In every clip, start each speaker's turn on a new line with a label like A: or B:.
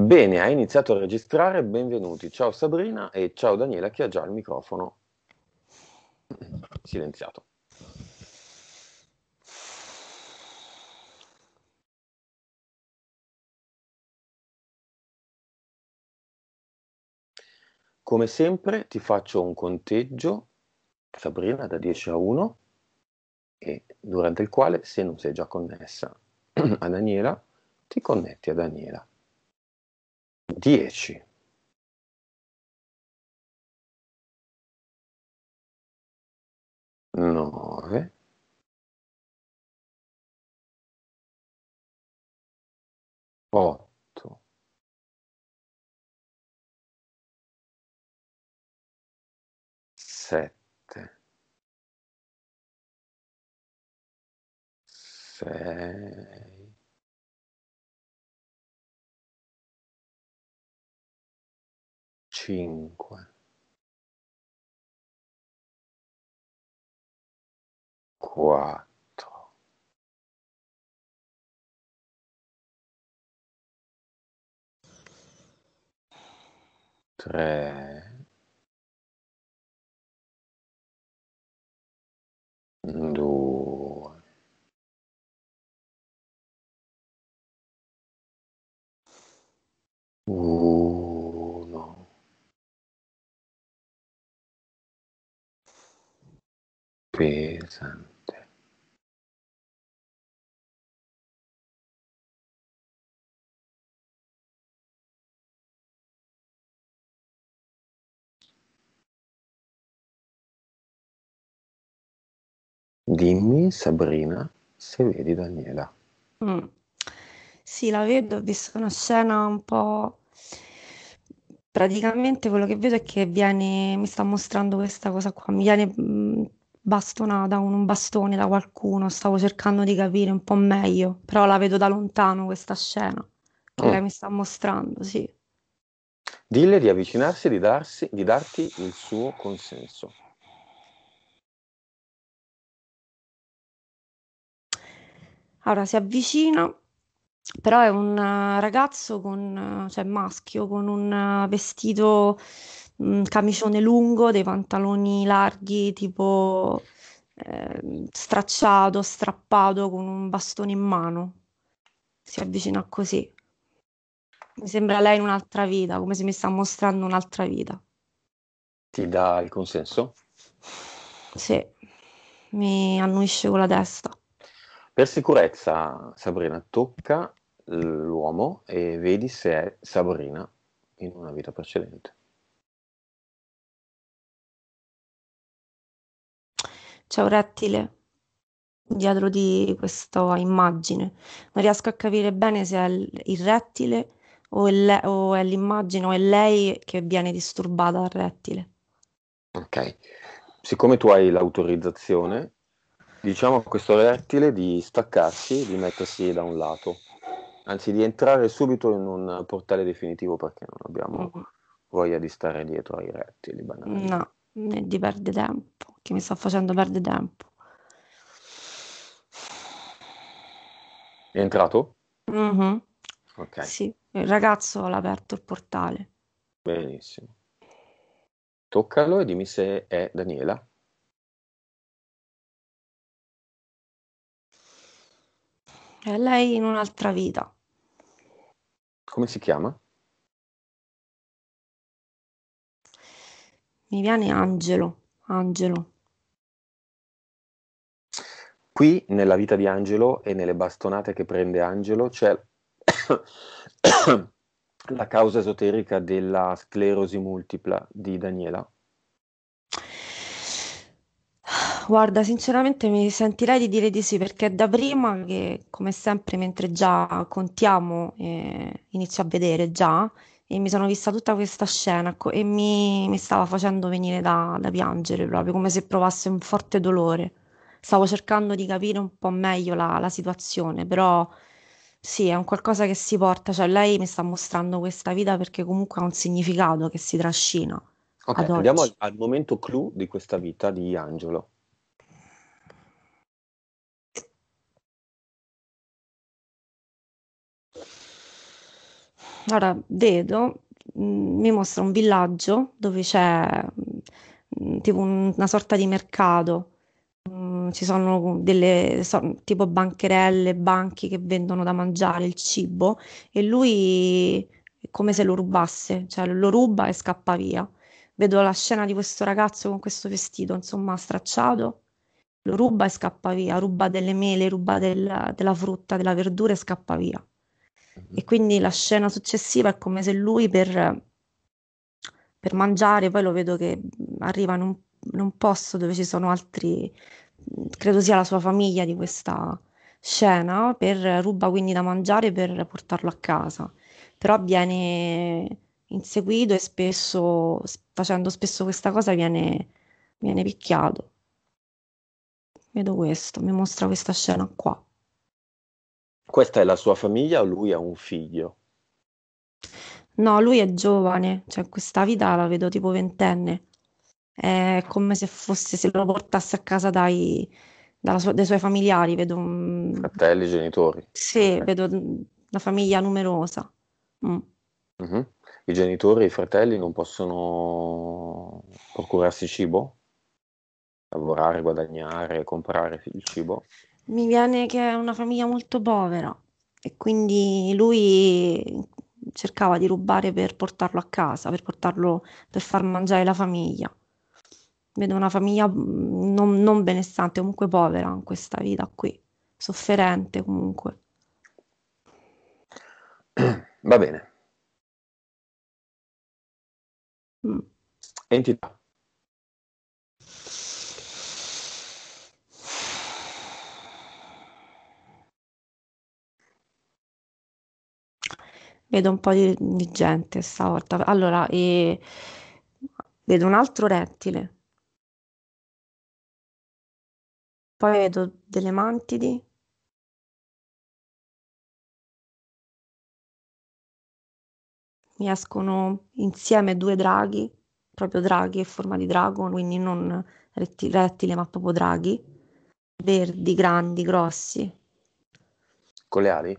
A: Bene, hai iniziato a registrare, benvenuti. Ciao Sabrina e ciao Daniela che ha già il microfono silenziato. Come sempre ti faccio un conteggio, Sabrina, da 10 a 1, e durante il quale se non sei già connessa a Daniela, ti connetti a Daniela.
B: 10. Nove. Otto. Sette. Sei. cinque quattro tre due pesante. Dimmi, Sabrina, se
A: vedi Daniela.
C: Mm. Sì, la vedo, ho visto una scena un po'...
D: Praticamente quello che vedo è che viene, mi sta mostrando questa cosa qua, mi viene mh, mm, bastonata con un bastone da qualcuno, stavo cercando di capire un po' meglio, però la vedo da lontano questa scena che mm. lei mi sta mostrando, sì.
A: Dille di avvicinarsi e di, darsi, di darti il suo consenso.
C: Allora si avvicina, però è un eh, ragazzo con, eh,
D: cioè maschio, con un eh, vestito mh, camicione lungo, dei pantaloni larghi tipo eh, stracciato, strappato con un bastone in mano. Si avvicina così. Mi sembra lei in un'altra vita, come se mi sta mostrando un'altra vita.
A: Ti dà il consenso?
D: Sì, mi annuisce con la testa.
A: Per sicurezza, Sabrina, tocca l'uomo e vedi se è Sabrina in una vita precedente.
D: c'è un rettile dietro di questa immagine. Non riesco a capire bene se è il rettile o è, o è l'immagine o è lei che viene disturbata dal rettile. Ok,
A: siccome tu hai l'autorizzazione, diciamo a questo rettile di staccarsi, di mettersi da un lato, anzi di entrare subito in un portale definitivo perché non abbiamo mm. voglia di stare dietro ai rettili. Banali.
D: No, né di perdere tempo che mi sta facendo perdere tempo.
A: È entrato?
D: Mm-hmm. Ok. Sì, il ragazzo l'ha aperto il portale.
A: Benissimo. Toccalo e dimmi se
B: è Daniela.
C: È lei in un'altra vita.
A: Come si chiama?
C: Mi viene Angelo. Angelo.
A: Qui nella vita di Angelo e nelle bastonate che prende Angelo c'è la causa esoterica della sclerosi multipla di Daniela.
D: Guarda, sinceramente mi sentirei di dire di sì, perché da prima che, come sempre, mentre già contiamo, eh, inizio a vedere già, e mi sono vista tutta questa scena co- e mi, mi, stava facendo venire da, da piangere proprio, come se provasse un forte dolore stavo cercando di capire un po' meglio la, la situazione, però sì, è un qualcosa che si porta, cioè lei mi sta mostrando questa vita perché comunque ha un significato che si trascina.
A: Ok, andiamo al, al momento clou di questa vita di Angelo.
C: Allora, vedo, mm, mi mostra un villaggio dove c'è mm, tipo
D: un, una sorta di mercato Mm, ci sono delle so, tipo bancherelle, banchi che vendono da mangiare il cibo e lui è come se lo rubasse, cioè lo ruba e scappa via. Vedo la scena di questo ragazzo con questo vestito, insomma, stracciato, lo ruba e scappa via, ruba delle mele, ruba del, della frutta, della verdura e scappa via. E mhm. quindi la scena successiva è come se lui per, per mangiare, poi lo vedo che arriva in un non posso, dove ci sono altri, credo sia la sua famiglia di questa scena, per, ruba quindi da mangiare per portarlo a casa, però viene inseguito e spesso, facendo spesso questa cosa, viene,
C: viene picchiato. Vedo questo, mi mostra questa scena qua.
A: Questa è la sua famiglia o lui ha un figlio?
D: No, lui è giovane, cioè questa vita la vedo tipo ventenne è come se, fosse, se lo portasse a casa dai, sua, dai suoi familiari. Vedo un...
A: Fratelli, genitori.
D: Sì, okay. vedo una famiglia numerosa. Mm.
A: Mm-hmm. I genitori e i fratelli non possono procurarsi cibo? Lavorare, guadagnare, comprare il cibo?
D: Mi viene che è una famiglia molto povera e quindi lui cercava di rubare per portarlo a casa, per portarlo per far mangiare la famiglia vedo una famiglia mm, non, non benestante, comunque povera in questa vita qui, sofferente comunque.
A: Va bene.
B: Mm. Entità.
C: vedo un po' di, di gente stavolta. Allora, e... vedo un altro rettile Poi vedo delle mantidi.
D: Mi escono insieme due draghi, proprio draghi e forma di drago, quindi non rettile ma proprio draghi, verdi, grandi, grossi. Con le ali?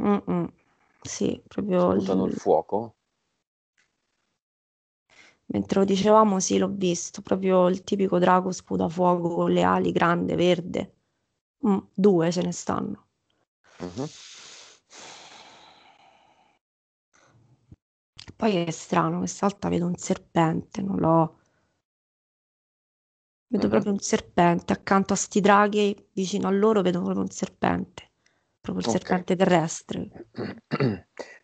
D: Mm-mm. Sì, proprio... Sputano il fuoco? Mentre lo dicevamo, sì, l'ho visto, proprio il tipico drago sputafuoco con le ali grande, verde. Mm, due ce ne
C: stanno. Mm-hmm. Poi è strano, quest'altra vedo un serpente, non l'ho...
D: Vedo mm-hmm. proprio un serpente, accanto a sti draghi, vicino a loro, vedo proprio un serpente, proprio il okay. serpente terrestre.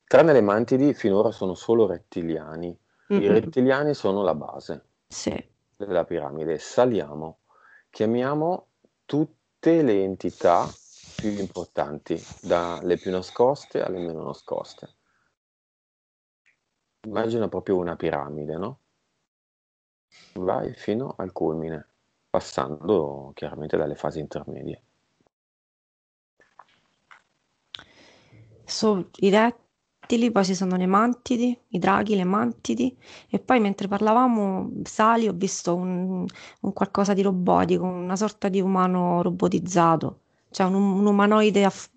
A: Tranne le mantidi, finora sono solo rettiliani. Mm-hmm. I rettiliani sono la base sì. della piramide. Saliamo, chiamiamo tutte le entità più importanti, dalle più nascoste alle meno nascoste. Immagina proprio una piramide, no? Vai fino al culmine, passando chiaramente dalle fasi intermedie.
D: So, i, rat- poi ci sono le mantidi, i draghi, le mantidi e poi mentre parlavamo sali ho visto un, un qualcosa di robotico, una sorta di umano robotizzato, cioè un, un umanoide aff-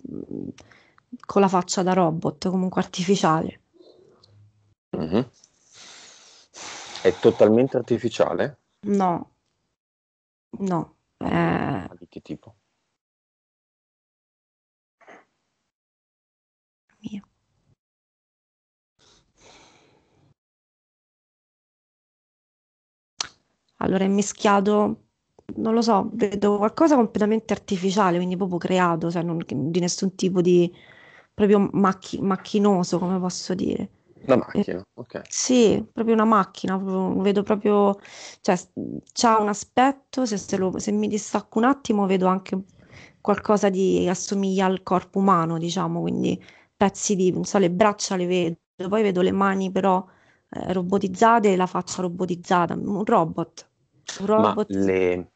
D: con la faccia da robot, comunque artificiale.
A: Mm-hmm. È totalmente artificiale?
C: No, no. È...
A: Eh, di che tipo?
C: Allora è mischiato, non lo so, vedo qualcosa completamente artificiale, quindi proprio creato,
D: cioè non, di nessun tipo di proprio macchi, macchinoso, come posso dire.
A: Una macchina, ok.
D: Sì, proprio una macchina, proprio, vedo proprio, cioè c'ha un aspetto, se, se, lo, se mi distacco un attimo vedo anche qualcosa di, che assomiglia al corpo umano, diciamo, quindi pezzi di, non so, le braccia le vedo, poi vedo le mani però eh, robotizzate la faccia robotizzata, un robot.
C: Un robot.
A: Le,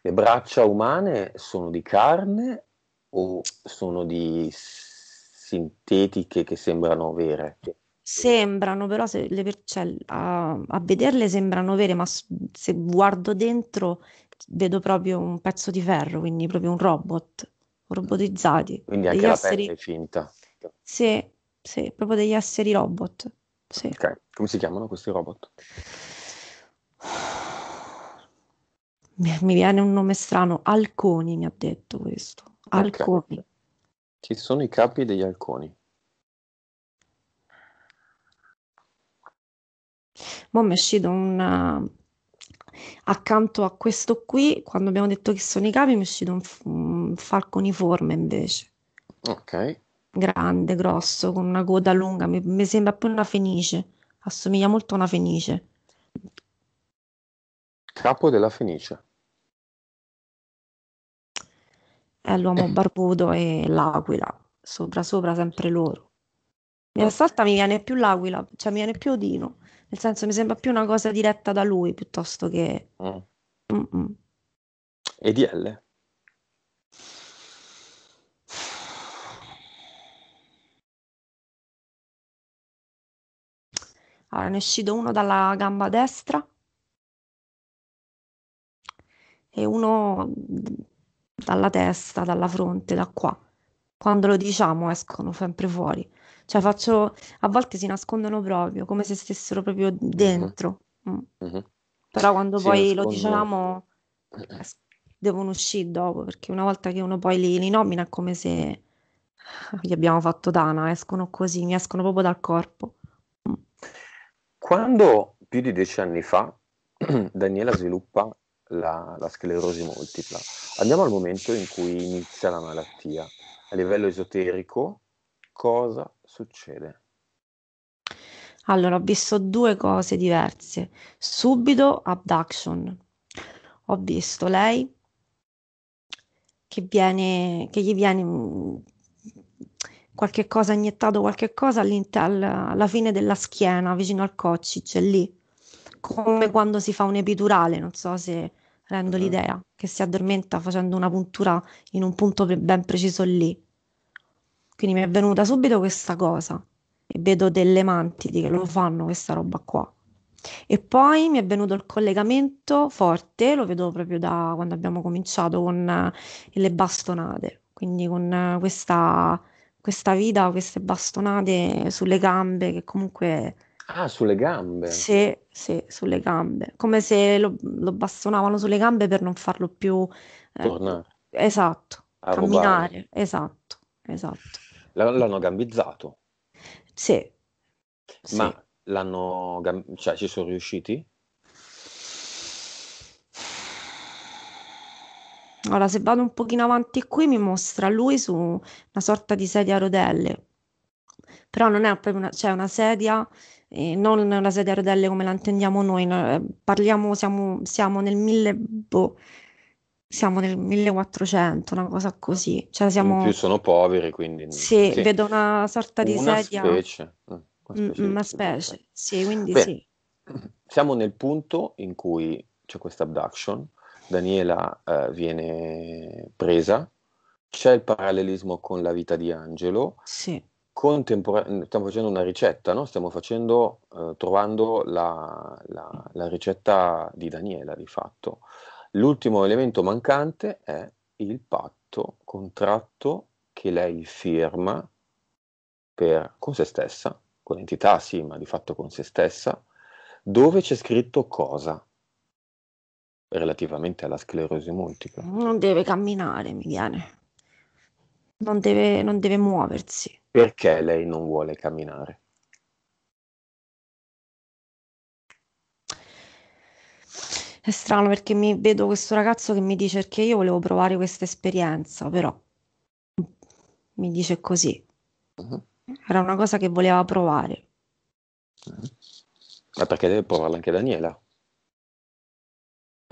A: le, braccia umane sono di carne o sono di sintetiche che sembrano vere?
D: Sembrano, però se le cioè, a, a vederle sembrano vere, ma se guardo dentro vedo proprio un pezzo di ferro, quindi proprio un robot, robotizzati. Quindi anche la esseri... pelle
A: è finta.
D: Sì, sì, proprio degli esseri robot.
A: Sì. Ok, come si chiamano questi robot?
D: Mi, viene un nome strano, Alconi mi ha detto questo. Alconi. Okay.
A: Chi sono i capi degli Alconi?
C: Mo' mi è uscito un... Eh,
D: accanto a questo qui, quando abbiamo detto che sono i capi, mi è uscito un, f- un falconiforme invece. Ok grande, grosso, con una coda lunga, mi, mi sembra più una
C: fenice, assomiglia molto a una fenice.
A: Capo della fenice.
C: È l'uomo barbuto e l'aquila, sopra sopra sempre loro. Mi assalta, mi viene più l'aquila,
D: cioè mi viene più Odino, nel senso mi sembra più una cosa diretta da lui piuttosto che...
A: mm E di L?
C: Allora, ne è uscito uno dalla gamba destra e uno dalla testa, dalla fronte, da qua.
D: Quando lo diciamo escono sempre fuori. Cioè faccio, a volte si nascondono proprio, come se stessero proprio dentro. Mhm. Mm. Mm-hmm. Però quando si poi nascondono... lo diciamo devono uscire dopo, perché una volta che uno poi li, li nomina è come se gli abbiamo fatto tana, escono così, mi escono proprio dal corpo.
A: Quando più di dieci anni fa Daniela sviluppa la, la sclerosi multipla, andiamo al momento in cui inizia la malattia. A livello esoterico, cosa succede?
D: Allora, ho visto due cose diverse. Subito abduction. Ho visto lei che, viene, che gli viene qualche cosa iniettato, qualche cosa alla fine della schiena, vicino al coccice, lì, come quando si fa un epidurale, non so se rendo mm-hmm. l'idea, che si addormenta facendo una puntura in un punto ben preciso lì. Quindi mi è venuta subito questa cosa e vedo delle mantidi che lo fanno questa roba qua. E poi mi è venuto il collegamento forte, lo vedo proprio da quando abbiamo cominciato con eh, le bastonate, quindi con eh, questa questa vita, queste bastonate sulle gambe che comunque... Ah,
A: sulle gambe?
D: Sì, sì, sulle gambe. Come se lo, lo bastonavano sulle gambe per non farlo più... Eh, Tornare. Esatto,
A: A camminare, rubare.
C: esatto, esatto.
A: L- l'hanno gambizzato? Sì. Ma sì. l'hanno... Gam- cioè, ci sono riusciti?
D: Allora, se vado un pochino avanti qui, mi mostra lui su una sorta di sedia a rodelle, però non è proprio una, cioè una sedia, eh, non una sedia a rodelle come la intendiamo noi, no, eh, parliamo, siamo, siamo nel 1000, boh, siamo nel 1400, una cosa così. Cioè siamo... In più
A: sono poveri, quindi... Sì, sì. vedo
D: una sorta di una sedia... Specie. Eh, una mm, specie. Mm, una
C: specie, sì, quindi Beh, sì.
A: Siamo nel punto in cui c'è questa abduction, Daniela eh, viene presa, c'è il parallelismo con la vita di Angelo. Sì. Contempor- mm, stiamo facendo una ricetta, no? stiamo facendo, eh, trovando la, la, la, ricetta di Daniela di fatto. L'ultimo elemento mancante è il patto, contratto che lei firma per, con se stessa, con l'entità sì, ma di fatto con se stessa, dove c'è scritto cosa relativamente alla sclerosi multipla.
D: Non deve camminare, mi viene. Non deve, non deve muoversi.
A: Perché lei non vuole camminare?
D: È strano perché mi vedo questo ragazzo che mi dice che io volevo provare questa esperienza, però mi dice così. Uh-huh. Era una cosa che voleva provare.
A: Uh-huh. Ma perché deve provarla anche Daniela?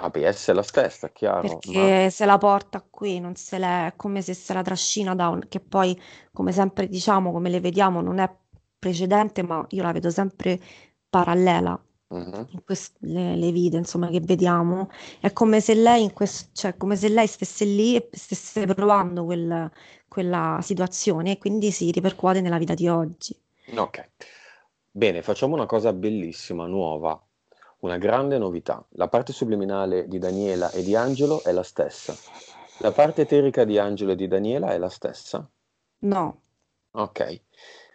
A: APS è la stessa, è chiaro. Perché
D: ma... se la porta qui, non se l'è, è come se se la trascina da un... che poi, come sempre diciamo, come le vediamo, non è precedente, ma io la vedo sempre parallela. Uh-huh. In quest- le, le vite insomma che vediamo è come se lei, in quest- cioè, come se lei stesse lì e stesse provando quel, quella situazione e quindi si ripercuote nella vita di oggi.
A: Ok, bene, facciamo una cosa bellissima, nuova, una grande novità. La parte subliminale di Daniela e di Angelo è la stessa. La parte eterica di Angelo e di Daniela è la stessa? No. Ok.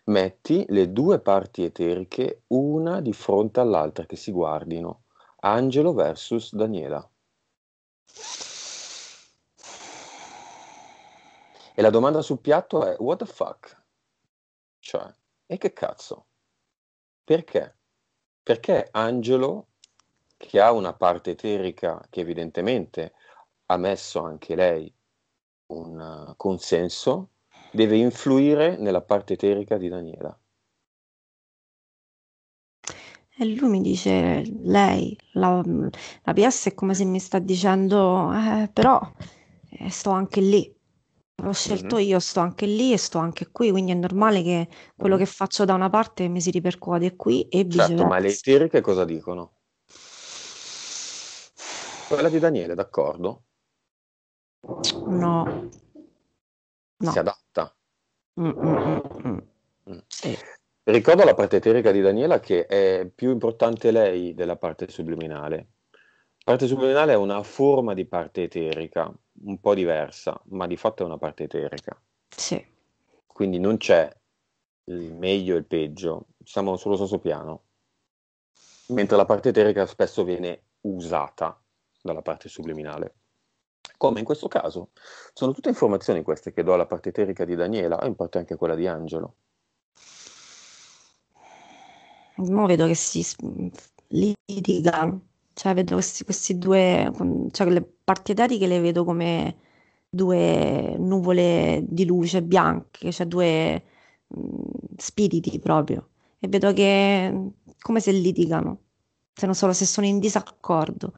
A: Metti le due parti eteriche una di fronte all'altra che si guardino. Angelo versus Daniela. E la domanda sul piatto è what the fuck? Cioè, e che cazzo? Perché? Perché Angelo che ha una parte eterica che evidentemente ha messo anche lei un eh, consenso, deve influire nella parte eterica di Daniela.
D: E lui mi dice, lei, la, la PS è come se mi sta dicendo, eh, però eh, sto anche lì, ho scelto mhm. io, sto anche lì e sto anche qui, quindi è normale che quello mhm. che faccio da una parte mi si ripercuote qui e viceversa. Certo, ma
A: le eteriche cosa dicono? Quella di Daniele, d'accordo?
C: No. no. Si adatta. Mm, mm,
A: mm, sì. Ricordo la parte eterica di Daniela che è più importante lei della parte subliminale. La parte subliminale è una forma di parte eterica, un po' diversa, ma di fatto è una parte eterica. Sì. Quindi non c'è il meglio e il peggio, siamo sullo stesso piano. Mentre la parte eterica spesso viene usata dalla parte subliminale. Come in questo caso, sono tutte informazioni queste che do alla parte eterica di Daniela e in parte anche quella di Angelo.
D: Mo vedo che si litiga, cioè vedo questi, questi due, cioè le parti eteriche le vedo come due nuvole di luce bianche, cioè due mh, spiriti proprio. E vedo che come se litigano, se non solo se sono in disaccordo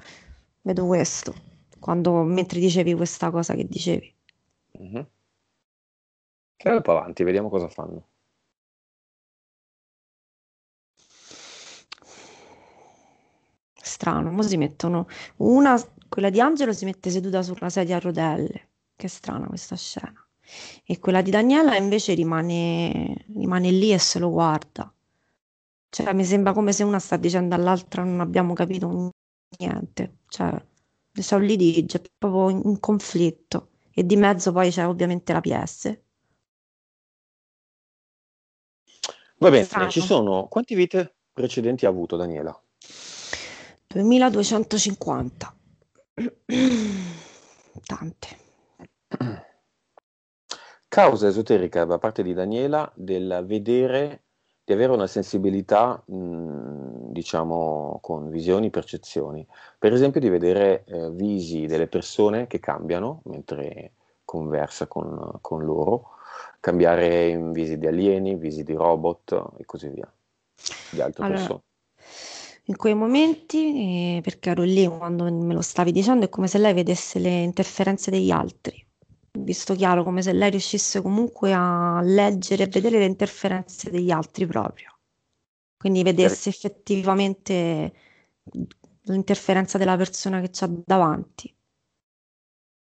D: vedo questo,
C: quando, mentre dicevi questa cosa che dicevi.
A: Mm-hmm. Tira un po' avanti, vediamo cosa fanno.
C: Strano, ma si mettono una,
D: quella di Angelo si mette seduta su una sedia a rodelle, che strana questa scena. E quella di Daniela invece rimane, rimane lì e se lo guarda. Cioè, mi sembra come se una sta dicendo all'altra non abbiamo capito un niente, cioè
C: sono litigi, è proprio un conflitto e di mezzo poi c'è ovviamente la PS.
A: Va bene, Sano. ci sono quanti vite precedenti ha avuto Daniela?
D: 2250. Tante.
A: Causa esoterica da parte di Daniela del vedere di avere una sensibilità mh, mm, diciamo, con visioni, percezioni. Per esempio di vedere eh, visi delle persone che cambiano mentre conversa con, con loro, cambiare in visi di alieni, visi di robot e così via, di
D: altre allora, persone. In quei momenti, eh, perché ero lì quando me lo stavi dicendo, è come se lei vedesse le interferenze degli altri visto chiaro come se lei riuscisse comunque a leggere e vedere le interferenze degli altri proprio quindi vedesse effettivamente l'interferenza della persona che c'ha davanti.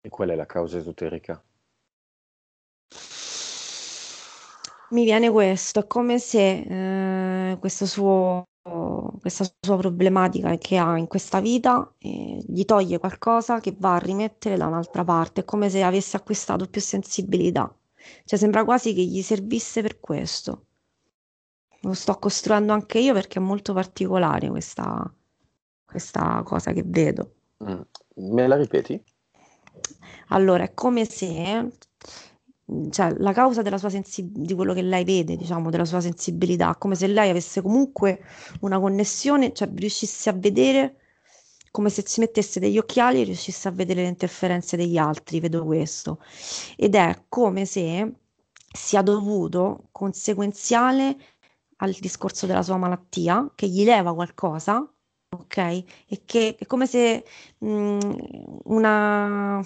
A: E qual è la causa esoterica?
D: Mi viene questo, è come se eh, questo suo, questa sua problematica che ha in questa vita eh, gli toglie qualcosa che va a rimettere da un'altra parte, è come se avesse acquistato più sensibilità, cioè sembra quasi che gli servisse per questo lo sto costruendo anche io perché è molto particolare questa, questa cosa che vedo.
A: Mm. Me la ripeti?
D: Allora, è come se cioè, la causa della sua sensi- di quello che lei vede, diciamo, della sua sensibilità, come se lei avesse comunque una connessione, cioè riuscisse a vedere come se ci mettesse degli occhiali e riuscisse a vedere le interferenze degli altri, vedo questo. Ed è come se sia dovuto conseguenziale al discorso della sua malattia, che gli leva qualcosa, ok? E che è come se mh, mm, una,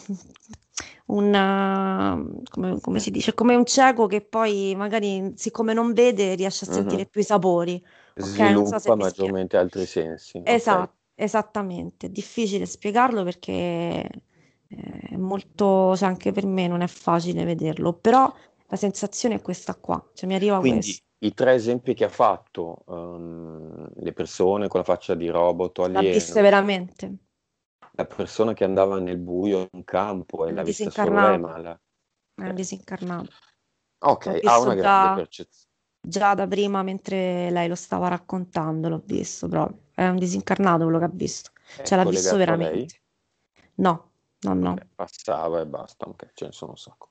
D: una come, come, si dice, come un cieco che poi magari siccome non vede riesce a mhm. sentire uh-huh. più i sapori. Okay? Sviluppa so
A: maggiormente altri sensi. Esatto, okay.
D: esattamente. È difficile spiegarlo perché eh, è molto, cioè anche per me non è facile vederlo, però la sensazione è questa qua, cioè mi arriva Quindi, questo
A: i tre esempi che ha fatto, um, le persone con la faccia di robot alieno, l'ha vista
D: veramente.
A: La persona che andava nel buio in un campo e l'ha vista solo lei, eh, ma la...
D: Eh. disincarnato.
A: Ok, ha una grande percezione.
D: Già da prima, mentre lei lo stava raccontando, l'ho visto proprio. È un disincarnato quello che ha visto.
A: È cioè l'ha visto veramente.
D: No, no, no. Okay, eh,
A: passava e basta, ok, ce ne sono un sacco.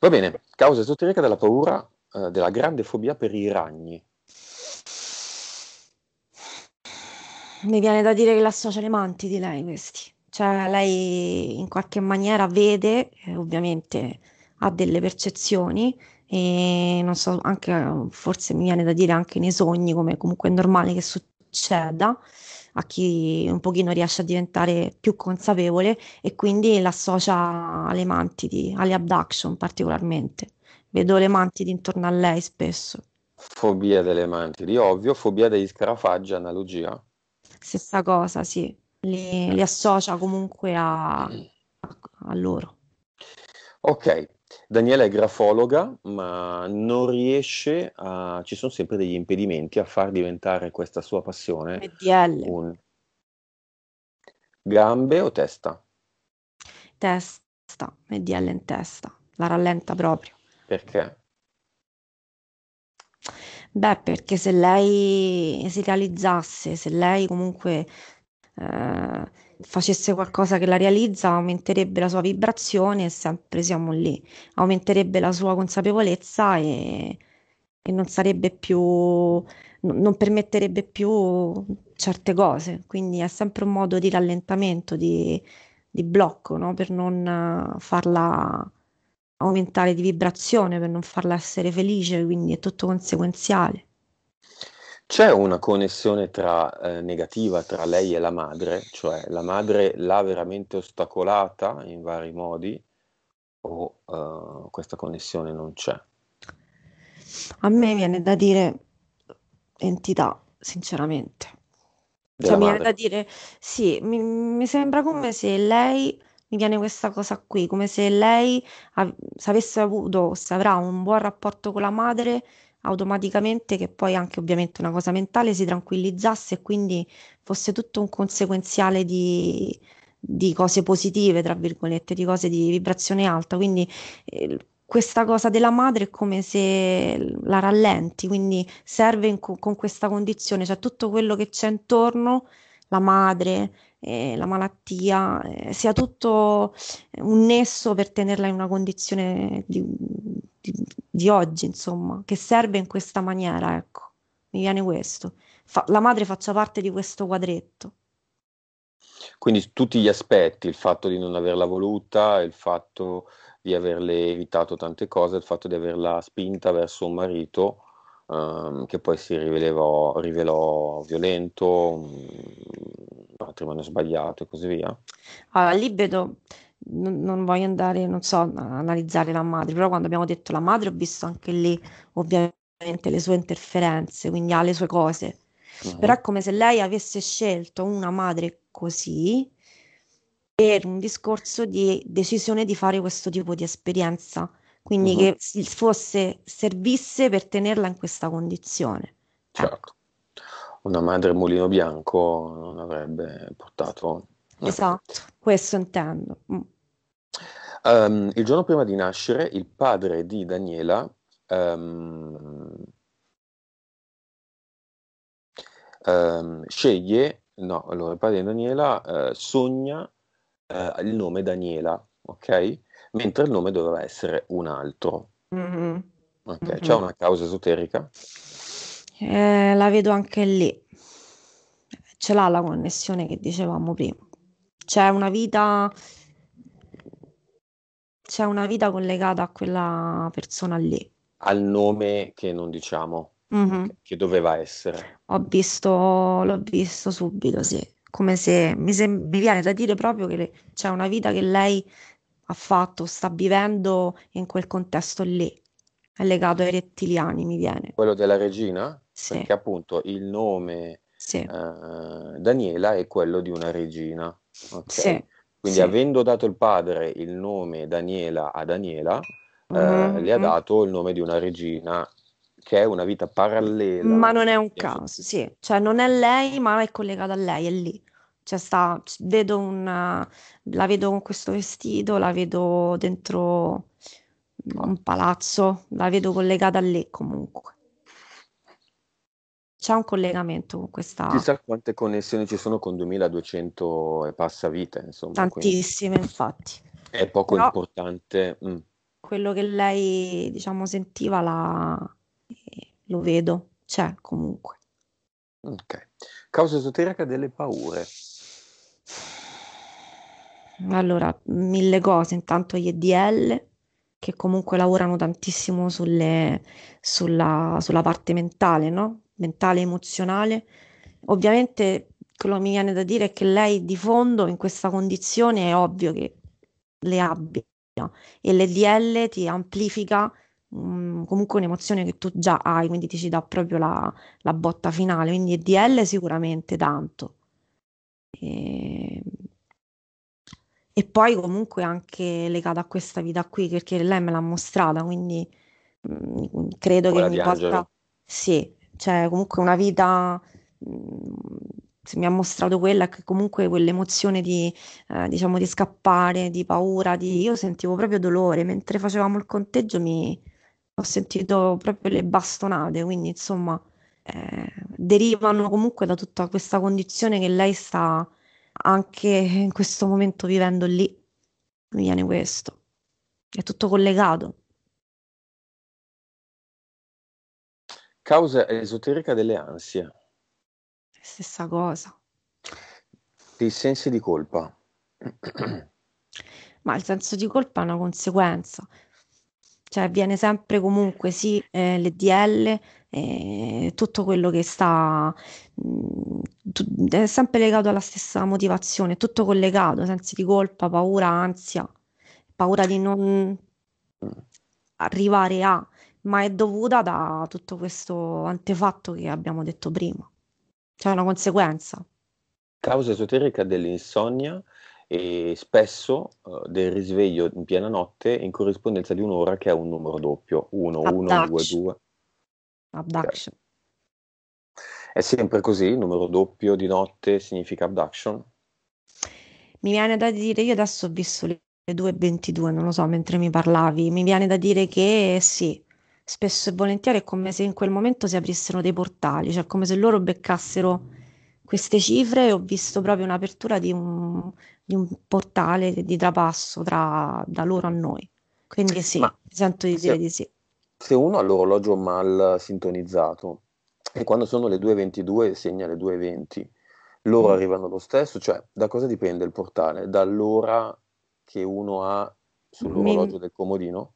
A: Va bene, causa esoterica della paura eh, della grande fobia per i ragni.
D: Mi viene da dire che l'associa le mantidi lei questi. Cioè lei in qualche maniera vede, eh, ovviamente ha delle percezioni e non so, anche forse mi viene da dire anche nei sogni, come comunque è normale che succeda a chi un pochino riesce a diventare più consapevole e quindi l'associa alle mantidi, alle abduction particolarmente. Vedo le mantidi intorno a lei spesso.
A: Fobia delle mantidi, ovvio, fobia degli scarafaggi, analogia.
D: Stessa cosa, sì. Li, mm. li associa comunque a, a loro.
A: Ok, Daniela è grafologa, ma non riesce a. ci sono sempre degli impedimenti a far diventare questa sua passione.
C: MDL.
A: Un... Gambe o testa?
D: Testa, MDL in testa, la rallenta proprio. Perché? Beh, perché se lei si realizzasse, se lei comunque eh, facesse qualcosa che la realizza, aumenterebbe la sua vibrazione e sempre siamo lì, aumenterebbe la sua consapevolezza e, e non sarebbe più, non permetterebbe più certe cose. Quindi è sempre un modo di rallentamento, di, di blocco, no? per non farla aumentare di vibrazione per non farla essere felice, quindi è tutto conseguenziale. C'è
A: una connessione tra, eh, negativa tra lei e la madre, cioè la madre l'ha veramente ostacolata in vari modi o eh, questa connessione non c'è?
D: A me viene da dire entità, sinceramente. Cioè, mi viene da dire, sì, mi, mi sembra come se lei mi viene questa cosa qui, come se lei av- avesse avuto, se avrà un buon rapporto con la madre, automaticamente, che poi anche ovviamente una cosa mentale, si tranquillizzasse e quindi fosse tutto un conseguenziale di, di cose positive, tra virgolette, di cose di vibrazione alta. Quindi eh, questa cosa della madre è come se la rallenti, quindi serve co- con questa condizione, cioè tutto quello che c'è intorno, la madre, eh, la malattia, eh, sia tutto un nesso per tenerla in una condizione di, di, di oggi, insomma, che serve in questa maniera, ecco. Mi viene questo. Fa- la madre faccia parte di questo quadretto.
A: Quindi tutti gli aspetti, il fatto di non averla voluta, il fatto di averle evitato tante cose, il fatto di averla spinta verso un marito um, che poi si rivelò, rivelò violento, un matrimonio sbagliato e così via.
D: Allora, lì vedo, non, voglio andare, non so, a analizzare la madre, però quando abbiamo detto la madre ho visto anche lì ovviamente le sue interferenze, quindi ha le sue cose. Uh-huh. Però è come se lei avesse scelto una madre così, per un discorso di decisione di fare questo tipo di esperienza quindi uh-huh. che fosse, servisse per tenerla in questa condizione.
A: Ecco. Certo. Ecco. Una madre mulino bianco non avrebbe portato...
D: Esatto,
C: questo intendo. Mm.
A: Um, il giorno prima di nascere, il padre di Daniela um, um, sceglie, no, allora il padre di Daniela uh, sogna uh, il nome Daniela, ok? mentre il nome doveva essere un altro. Mm-hmm. Okay. Mm-hmm. C'è una causa esoterica?
D: Eh, la vedo anche lì. Ce l'ha la connessione che dicevamo prima. C'è una vita c'è una vita collegata a quella persona lì.
A: Al nome che non diciamo, mm-hmm. che doveva essere.
D: Ho visto, l'ho visto subito, sì. Come se mi, sem- mi viene da dire proprio che le- c'è una vita che lei ha fatto, sta vivendo in quel contesto lì. È legato ai rettiliani, mi viene.
A: Quello della regina? Sì. Perché appunto il nome sì. eh, Daniela è quello di una regina. Okay? Sì. Quindi avendo dato il padre il nome Daniela a Daniela, eh, mm-hmm. le ha mm-hmm. dato il nome di una regina che è una vita parallela. Ma
D: non è un caso, sì. Cioè non è lei, ma è collegata a lei, è lì cioè sta, vedo un, la vedo con questo vestito, la vedo dentro boh, un palazzo, la vedo collegata a lei comunque. C'è un collegamento con questa... Chissà
A: quante connessioni ci sono con 2200 e passa vite, insomma. Tantissime, quindi. infatti. È poco Però importante. Mm.
D: Quello che lei, diciamo, sentiva la... lo vedo, c'è comunque.
A: Ok. Causa esoterica delle paure.
D: Allora, mille cose, intanto gli EDL che comunque lavorano tantissimo sulle, sulla, sulla parte mentale, no? mentale, emozionale. Ovviamente quello che mi viene da dire è che lei di fondo in questa condizione è ovvio che le abbia e l'EDL ti amplifica mh, mm, comunque un'emozione che tu già hai, quindi ti ci dà proprio la, la botta finale, quindi EDL sicuramente tanto. E, ehm, e poi comunque anche legata a questa vita qui, perché lei me l'ha mostrata, quindi mh, mm, credo Ora che ogni piangere. volta... Sì, cioè comunque una vita... Mh, mm, mi ha mostrato quella che comunque quell'emozione di, eh, diciamo, di scappare, di paura, di... io sentivo proprio dolore, mentre facevamo il conteggio mi ho sentito proprio le bastonate, quindi insomma eh, derivano comunque da tutta questa condizione che lei sta anche in questo momento
C: vivendo lì. Mi viene questo. È tutto collegato.
A: Causa esoterica delle ansie.
C: Stessa cosa.
A: Dei sensi di colpa.
D: Ma il senso di colpa è una conseguenza cioè viene sempre comunque sì eh, l'EDL, e eh, tutto quello che sta mh, mm, tu, è sempre legato alla stessa motivazione, tutto collegato, sensi di colpa, paura, ansia, paura di non arrivare a, ma è dovuta da tutto questo antefatto che abbiamo detto prima, cioè una conseguenza.
A: Causa esoterica dell'insonnia e spesso uh, del risveglio in piena notte in corrispondenza di un'ora che è un numero doppio, 1, 1, 2, 2.
C: Abduction. Okay.
A: È sempre così, il numero doppio di notte significa abduction?
D: Mi viene da dire, io adesso ho visto le 2.22, non lo so, mentre mi parlavi, mi viene da dire che sì, spesso e volentieri è come se in quel momento si aprissero dei portali, cioè come se loro beccassero queste cifre ho visto proprio un'apertura di un, di un portale di trapasso tra, da loro a noi. Quindi sì, Ma sento di se, dire di
A: sì. Se uno ha l'orologio mal sintonizzato e quando sono le 2.22 segna le 2.20, loro mm. arrivano lo stesso, cioè da cosa dipende il portale? Dall'ora che uno ha
C: sull'orologio
A: mi... del comodino?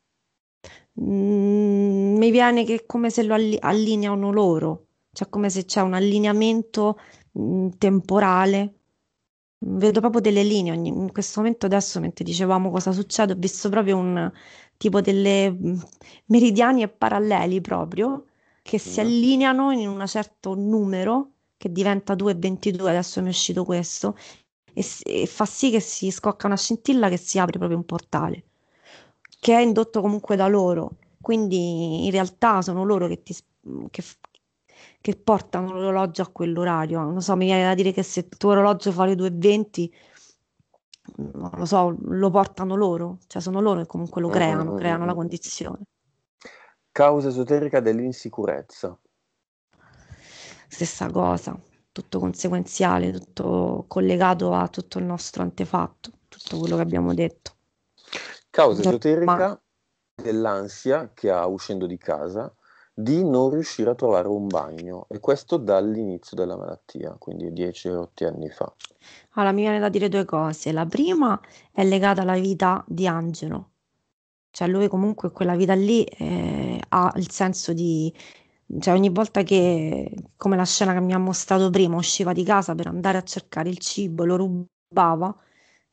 D: Mm, mi viene che è come se lo all- allineano loro, cioè come se c'è un allineamento mh, mm, temporale vedo proprio delle linee. Ogni, in questo momento, adesso, mentre dicevamo cosa succede, ho visto proprio un tipo delle mm, meridiani e paralleli proprio che si mm. allineano in un certo numero che diventa 2,22. Adesso mi è uscito questo e, e fa sì che si scocca una scintilla che si apre proprio un portale che è indotto comunque da loro. Quindi in realtà sono loro che ti che che portano l'orologio a quell'orario. Non so, mi viene da dire che se il tuo orologio fa le 2.20, non lo so, lo portano loro, cioè sono loro che comunque lo eh, creano, eh, creano la eh. condizione.
A: Causa esoterica dell'insicurezza.
D: Stessa cosa, tutto conseguenziale, tutto collegato a tutto il nostro antefatto, tutto quello che abbiamo detto.
A: Causa cioè, esoterica Ma... dell'ansia che ha uscendo di casa di non riuscire a trovare un bagno e questo dall'inizio della malattia, quindi 10 8 anni fa.
D: Allora, mi viene da dire due cose. La prima è legata alla vita di Angelo, cioè lui comunque quella vita lì eh, ha il senso di... Cioè ogni volta che, come la scena che mi ha mostrato prima, usciva di casa per andare a cercare il cibo, lo rubava,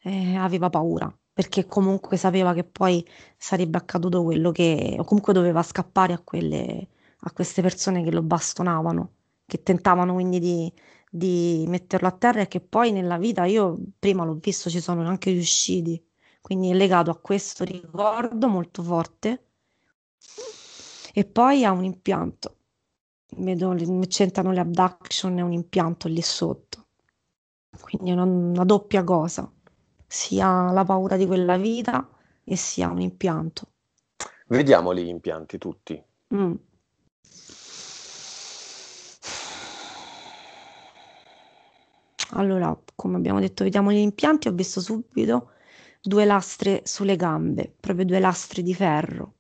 D: eh, aveva paura perché comunque sapeva che poi sarebbe accaduto quello che, o comunque doveva scappare a quelle, a queste persone che lo bastonavano, che tentavano quindi di, di metterlo a terra e che poi nella vita io prima l'ho visto ci sono anche riusciti quindi è legato a questo ricordo molto forte e poi ha un impianto vedo c'entrano le abduction e un impianto lì sotto quindi è una, una doppia cosa sia la paura di quella vita e sia un impianto
A: vediamo gli impianti tutti
D: mm. Allora, come abbiamo detto, vediamo gli impianti, ho visto subito due lastre sulle gambe, proprio due lastre di ferro,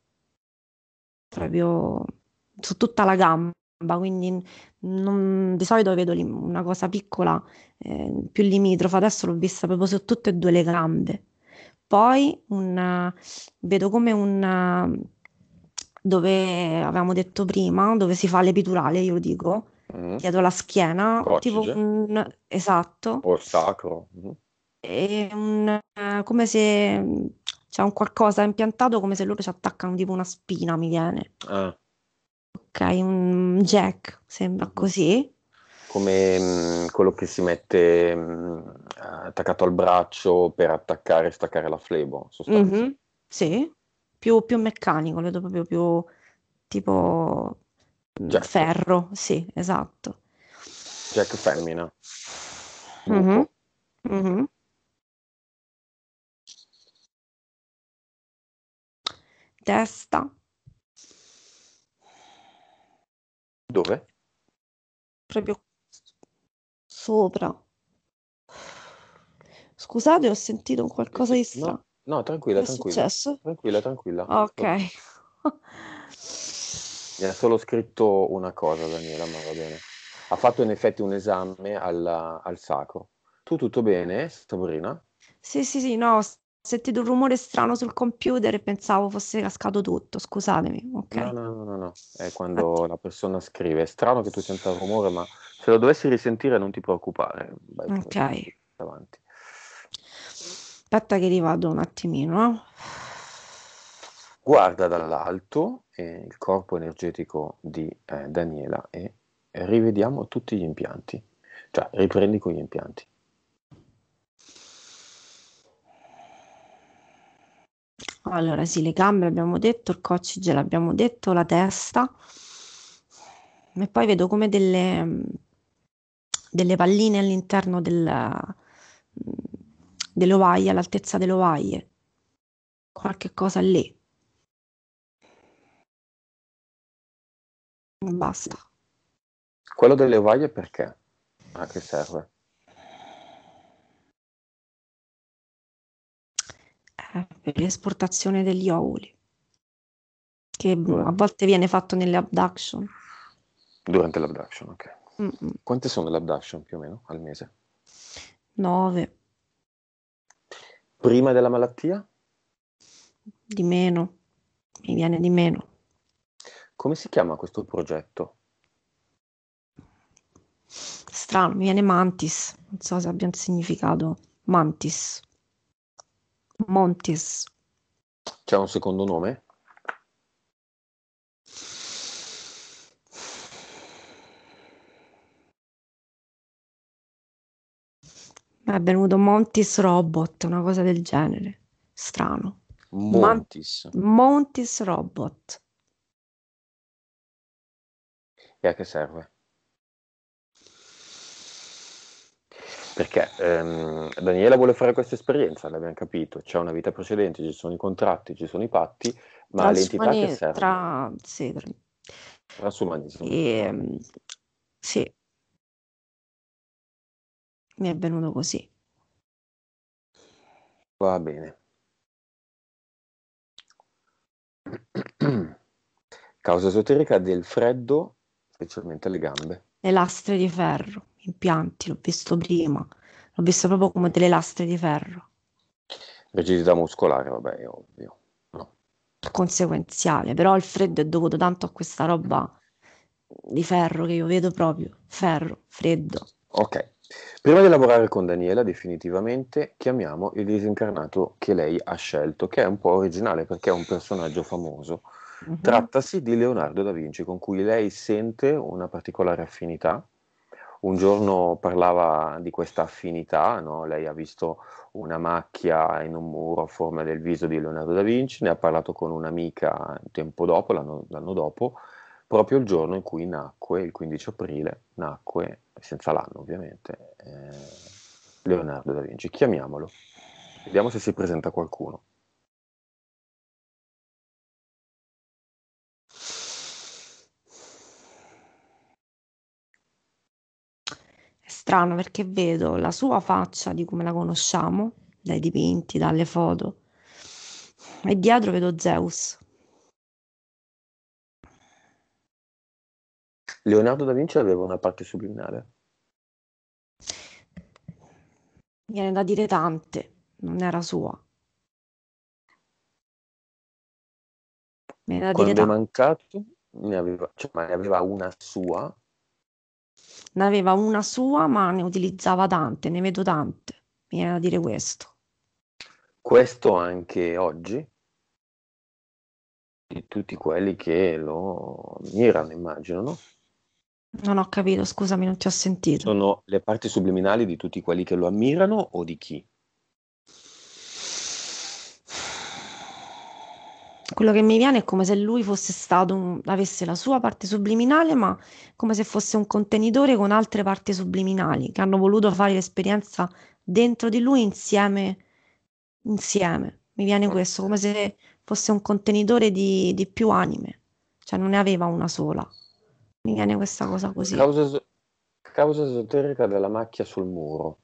D: proprio su tutta la gamba, quindi non, di solito vedo una cosa piccola, eh, più limitrofa, adesso l'ho vista proprio su tutte e due le gambe. Poi una, vedo come un dove avevamo detto prima, dove si fa l'epiturale, io lo dico, mm. Mm-hmm. dietro la schiena, Coccige. tipo un esatto.
A: Orsacro. Mm. Mm-hmm.
D: È un, eh, come se mm, c'è un qualcosa impiantato come se loro ci attaccano tipo una spina, mi viene. Ah. Ok, un jack, sembra mm-hmm. così.
A: Come mh, mm, quello che si mette mh, mm, attaccato al braccio per attaccare e staccare la flebo, mm-hmm.
D: Sì, più, più meccanico, vedo proprio più tipo Jack. Ferro, sì, esatto.
A: Jack femmina.
D: Mm-hmm. Mm-hmm.
B: Testa.
A: Dove?
C: Proprio sopra. Scusate, ho sentito
D: un qualcosa di strano.
A: No, no, tranquilla, che tranquilla. Successo? Tranquilla, tranquilla. Ok. Mi ha solo scritto una cosa Daniela, ma va bene. Ha fatto in effetti un esame alla, al sacro. Tu tutto bene, Sabrina?
D: Sì, sì, sì, no, ho sentito un rumore strano sul computer e pensavo fosse cascato tutto, scusatemi. Okay. No,
A: no, no, no, no, è quando Attimo. la persona scrive. È strano che tu senta il rumore, ma se lo dovessi risentire non ti preoccupare. Vai, ok. Avanti.
D: Aspetta che rivado un attimino. Eh.
A: Guarda dall'alto eh, il corpo energetico di eh, Daniela e rivediamo tutti gli impianti, cioè riprendi con gli impianti.
D: Allora, sì, le gambe abbiamo detto, il coccige l'abbiamo detto, la testa. E poi vedo come delle, delle palline all'interno del, dell'ovaia,
C: all'altezza dell'ovaie. Qualche cosa lì. Basta.
B: Quello delle guaglie perché? A che serve?
C: Eh, per l'esportazione degli ovuli, che
D: mm. a volte viene fatto nelle abduction.
A: Durante l'abduction, ok.
D: Mm-mm. Quante
A: sono le abduction più o meno al mese?
D: 9.
A: Prima della malattia?
D: Di meno, mi viene di meno
A: come si chiama questo progetto?
D: Strano, viene Mantis, non so se abbia un significato. Mantis.
C: Montis.
A: C'è un secondo nome?
C: Mi è venuto Montis Robot, una cosa del genere. Strano.
A: Montis. Man-
C: Montis Robot
A: che a che serve? Perché ehm, Daniela vuole fare questa esperienza, l'abbiamo capito, c'è una vita precedente, ci sono i contratti, ci sono i patti, ma l'entità che serve?
D: Tra...
C: Sì, tra...
A: Transumanismo.
C: E, ehm, sì, mi è venuto così.
A: Va bene. Causa esoterica del freddo specialmente le gambe.
C: Le lastre di ferro,
D: impianti, l'ho visto prima, l'ho visto proprio come delle lastre di ferro.
A: Rigidità muscolare, vabbè, è ovvio. No.
D: Conseguenziale, però il freddo è dovuto tanto a questa roba di ferro che io vedo proprio, ferro, freddo.
A: Ok, prima di lavorare con Daniela definitivamente chiamiamo il disincarnato che lei ha scelto, che è un po' originale perché è un personaggio famoso Uh-huh. Trattasi di Leonardo da Vinci, con cui lei sente una particolare affinità. Un giorno parlava di questa affinità, no? lei ha visto una macchia in un muro a forma del viso di Leonardo da Vinci, ne ha parlato con un'amica un tempo dopo, l'anno, l'anno dopo, proprio il giorno in cui nacque, il 15 aprile, nacque, senza l'anno ovviamente, eh, Leonardo da Vinci. Chiamiamolo, vediamo se si presenta qualcuno.
D: strano perché vedo la sua faccia di come la conosciamo, dai dipinti,
C: dalle foto, e dietro vedo Zeus.
A: Leonardo da Vinci aveva una parte subliminale.
C: Viene da dire tante, non era sua. Viene da Quando dire tante. è
A: mancato, ne aveva, cioè, ma ne aveva una sua
C: ne aveva
D: una sua, ma ne utilizzava tante, ne vedo tante, mi viene da dire questo.
A: Questo anche oggi, di tutti quelli che lo ammirano, immagino, no?
C: Non ho capito, scusami, non ti ho sentito.
A: Sono le parti subliminali di tutti quelli che lo ammirano o di chi?
D: quello che mi viene è come se lui fosse stato, un, avesse la sua parte subliminale, ma come se fosse un contenitore con altre parti subliminali che hanno voluto fare l'esperienza dentro di lui insieme, insieme. Mi viene mm. questo, come se fosse un contenitore di, di più anime, cioè non ne aveva una sola. Mi viene questa cosa così. Causa,
A: causa esoterica della macchia sul muro.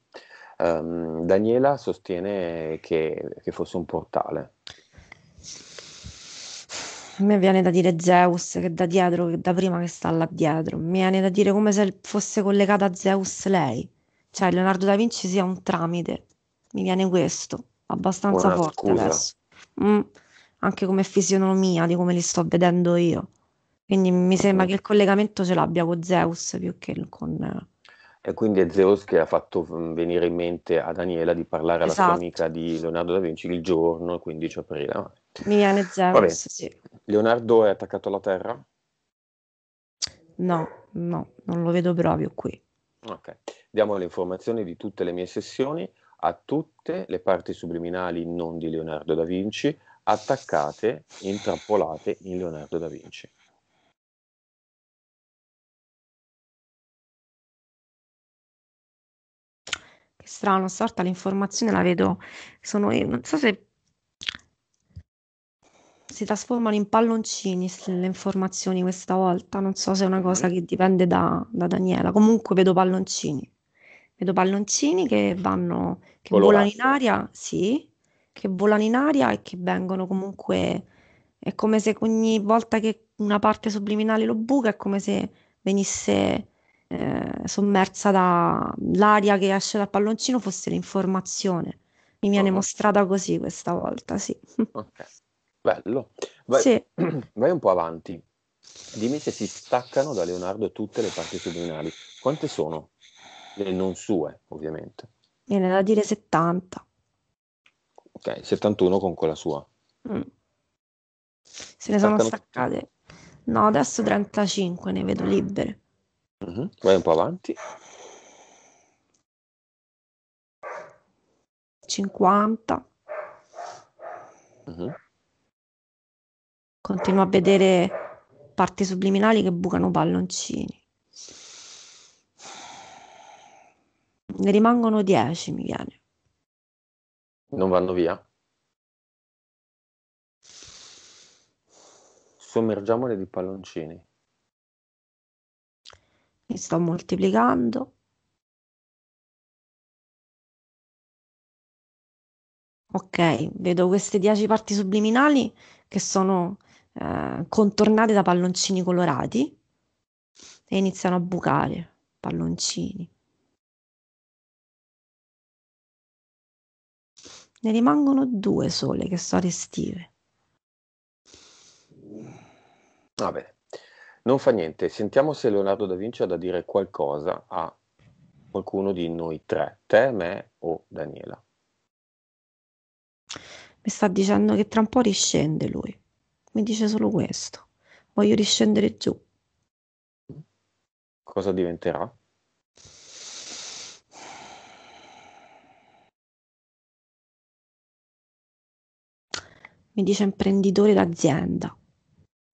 A: Um, Daniela sostiene che, che fosse un portale
D: a me viene da dire Zeus che da dietro, che da prima che sta là dietro, mi viene da dire come se fosse collegata a Zeus lei, cioè Leonardo da Vinci sia un tramite, mi viene questo, abbastanza Buona forte scusa. adesso, mm, anche come fisionomia di come li sto vedendo io, quindi mi sembra mm. che il collegamento ce l'abbia con Zeus più che con...
A: E quindi è Zeus che ha fatto mm, venire in mente a Daniela di parlare alla esatto. sua amica di Leonardo da Vinci il giorno 15 aprile.
D: Miliane zero.
A: sì. Leonardo è attaccato alla terra?
D: No, no, non lo vedo proprio qui.
A: Ok, diamo le informazioni di tutte le mie sessioni a tutte le parti subliminali non di Leonardo da Vinci attaccate, intrappolate in Leonardo da
B: Vinci.
C: Che strano, sorta l'informazione la vedo, sono io, non so se si trasformano in palloncini le
D: informazioni questa volta. Non so se è una cosa che dipende da, da Daniela. Comunque vedo palloncini. Vedo palloncini che vanno, che Volorato. volano in aria, sì, che volano in aria e che vengono comunque. È come se ogni volta che una parte subliminale lo buca, è come se venisse eh, sommersa dall'aria che esce dal palloncino fosse l'informazione. Mi viene oh. mostrata così questa volta, sì.
A: Ok. Bello. Vai, sì. vai un po' avanti. Dimmi se si staccano da Leonardo tutte le parti subliminali. Quante sono? Le non sue, ovviamente.
D: Viene da dire 70.
A: Ok, 71 con quella sua.
D: Mm. Se ne sono staccate. No, adesso 35 ne vedo libere.
A: Mm-hmm. Vai un po' avanti.
C: 50. Mm-hmm continuo a vedere
D: parti subliminali che bucano palloncini.
C: Ne rimangono 10, mi viene.
A: Non vanno via? Sommergiamole di palloncini.
C: Mi sto moltiplicando.
D: Ok, vedo queste 10 parti subliminali che sono eh, contornate
C: da palloncini colorati e iniziano a bucare palloncini. Ne rimangono
D: due sole che sono restive.
A: Va bene, non fa niente, sentiamo se Leonardo da Vinci ha da dire qualcosa a qualcuno di noi tre, te, me o Daniela.
D: Mi sta dicendo che tra un po' riscende lui mi dice solo questo. Voglio riscendere giù.
A: Cosa diventerà?
C: mi dice imprenditore d'azienda.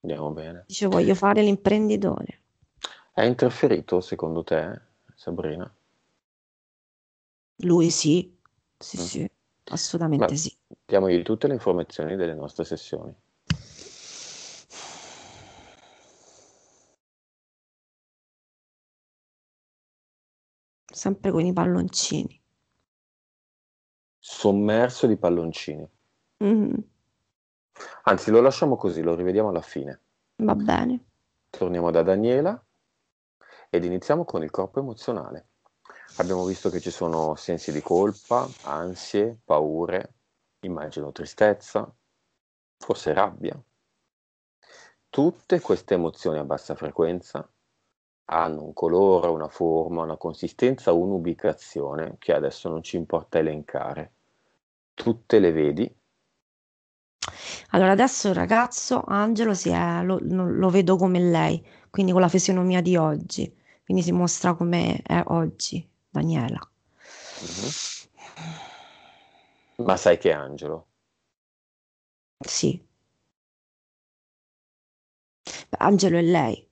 A: Andiamo bene. Dice voglio
D: fare l'imprenditore.
A: È interferito secondo te, Sabrina?
D: Lui sì, sì, mm. sì, assolutamente Beh, sì.
A: Diamogli tutte le informazioni delle nostre sessioni.
C: sempre con i palloncini.
A: Sommerso di palloncini. Mm-hmm. Anzi, lo lasciamo così, lo rivediamo alla fine.
D: Va bene.
A: Torniamo da Daniela ed iniziamo con il corpo emozionale. Abbiamo visto che ci sono sensi di colpa, ansie, paure, immagino tristezza, forse rabbia. Tutte queste emozioni a bassa frequenza hanno un colore, una forma, una consistenza, un'ubicazione che adesso non ci importa elencare. Tutte le vedi?
D: Allora adesso il ragazzo Angelo è, lo, lo, vedo come lei, quindi con la fisionomia di oggi, quindi si mostra come è oggi Daniela.
A: Mm-hmm. Ma sai che è Angelo?
C: Sì. Angelo è lei.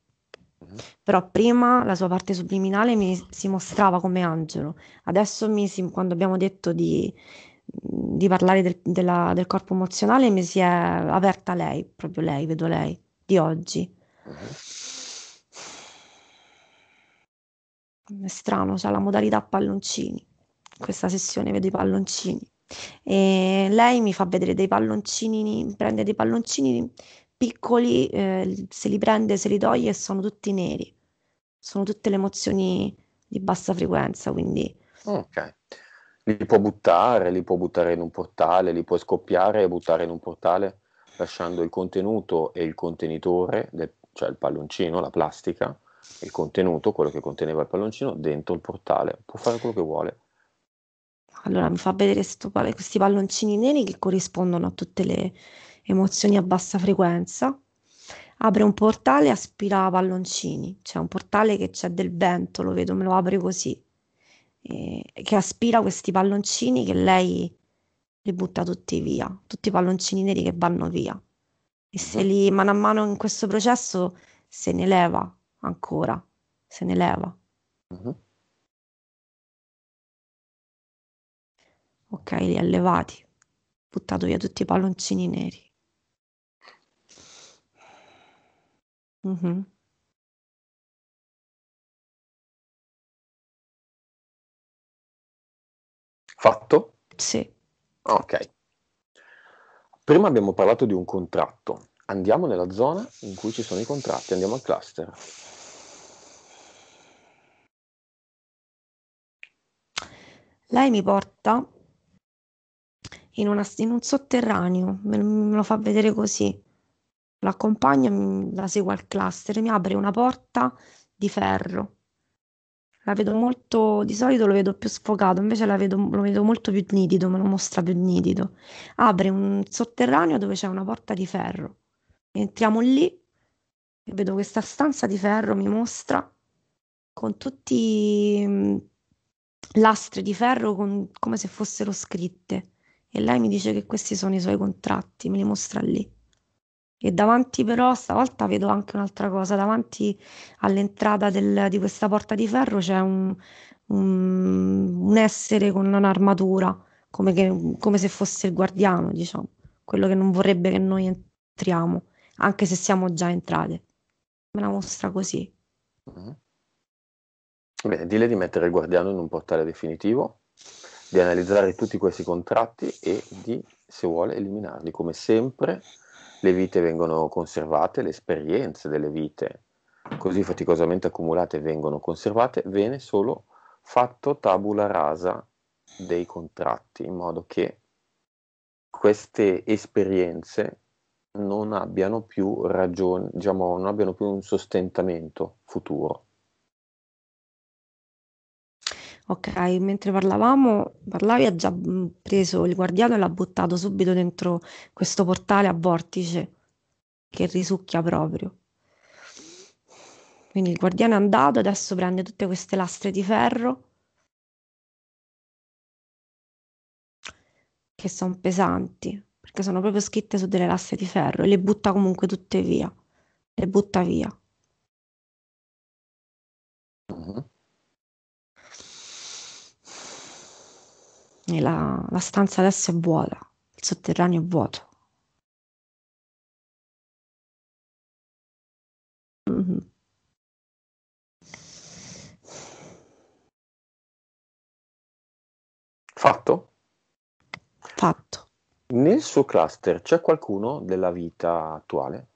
C: Però prima la sua parte subliminale mi, si mostrava
D: come angelo. Adesso mi, quando abbiamo detto di, di parlare del, della, del, corpo emozionale mi si è aperta lei, proprio lei, vedo lei, di oggi. È strano, c'è cioè la modalità palloncini. In questa sessione vedo i palloncini. E lei mi fa vedere dei palloncini, prende dei palloncini piccoli eh, se li prende, se li toglie e sono tutti neri. Sono tutte le emozioni di bassa frequenza, quindi...
A: Ok. Li può buttare, li può buttare in un portale, li può scoppiare e buttare in un portale lasciando il contenuto e il contenitore, cioè il palloncino, la plastica, il contenuto, quello che conteneva il palloncino, dentro il portale. Può fare quello che vuole.
D: Allora mi fa vedere sto, questi palloncini neri che corrispondono a tutte le, emozioni a bassa frequenza, apre un portale e aspira palloncini, c'è un portale che c'è del vento, lo vedo, me lo apre così, eh, che aspira questi palloncini che lei li butta tutti via, tutti i palloncini neri che vanno via. E se mm-hmm. li, mano a mano in questo
C: processo, se ne leva ancora, se ne leva. Uh-huh. Ok, li ha levati,
B: buttato via tutti i palloncini neri. Mh-mh.
A: Fatto? Sì. Ok. Prima abbiamo parlato di un contratto. Andiamo nella zona in cui ci sono i contratti, andiamo al cluster.
C: Lei mi porta in una
D: in un sotterraneo, me lo fa vedere così la mm, la seguo al cluster, mi apre una porta di ferro. La vedo molto, di solito lo vedo più sfocato, invece vedo, lo vedo molto più nitido, me lo mostra più nitido. Apre un sotterraneo dove c'è una porta di ferro. Entriamo lì e vedo questa stanza di ferro, mi mostra con tutti i mm, lastre di ferro con, come se fossero scritte. E lei mi dice che questi sono i suoi contratti, me li mostra lì. E davanti però stavolta vedo anche un'altra cosa, davanti all'entrata del, di questa porta di ferro c'è un, un, un essere con un'armatura, come, che, come se fosse il guardiano, diciamo, quello che non vorrebbe che noi entriamo, anche se siamo già entrate. Me la mostra così. Mm-hmm.
A: Bene, dille di mettere il guardiano in un portale definitivo, di analizzare tutti questi contratti e di, se vuole, eliminarli come sempre le vite vengono conservate, le esperienze delle vite così faticosamente accumulate vengono conservate, viene solo fatto tabula rasa dei contratti, in modo che queste esperienze non abbiano più ragione, diciamo, non abbiano più un sostentamento futuro.
C: Ok, mentre parlavamo, parlavi, ha già mm, preso il guardiano e l'ha buttato
D: subito dentro questo portale a vortice che risucchia proprio.
C: Quindi il guardiano è andato, adesso prende tutte queste lastre di ferro che sono pesanti, perché sono proprio scritte su delle lastre di ferro e le butta comunque tutte via, le butta via. Mm-hmm. E la, la stanza adesso è vuota, il sotterraneo è vuoto.
B: Mm-hmm.
A: Fatto? Fatto. Nel suo cluster c'è qualcuno della vita attuale?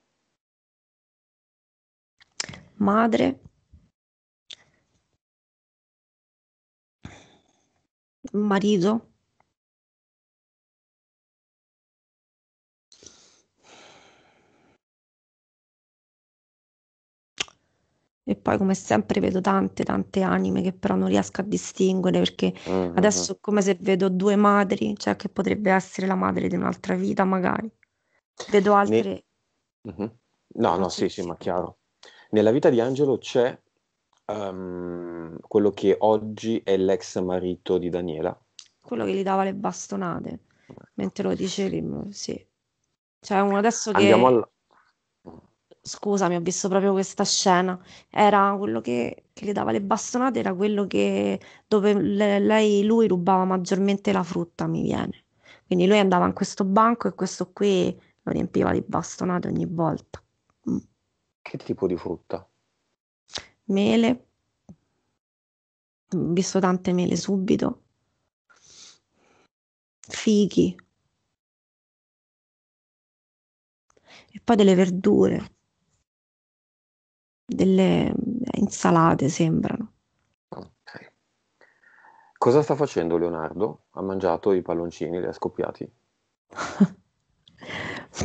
C: Madre,
B: un marito?
D: E poi come sempre vedo tante, tante anime che però non riesco a distinguere perché
C: mm-hmm. adesso è
D: come se vedo due madri, cioè che potrebbe essere la madre di un'altra vita magari. Vedo altre...
A: Ne... Mm-hmm. No, no, sì, sì, ma chiaro. Nella vita di Angelo c'è um, quello che oggi è l'ex marito di Daniela.
D: Quello che gli dava le bastonate, mentre lo dicevi, sì. Cioè, uno adesso che... All... Scusami, ho visto proprio questa scena. Era quello che, che le dava le bastonate, era quello che dove le, lei, lui rubava maggiormente la frutta, mi viene. Quindi lui andava in questo banco e questo qui lo riempiva di bastonate ogni volta. Mm.
A: Che tipo di frutta?
D: mele, ho
C: visto tante mele subito, fichi e poi delle verdure, delle eh, insalate sembrano. Okay.
A: Cosa sta facendo Leonardo? Ha mangiato i palloncini, li ha scoppiati.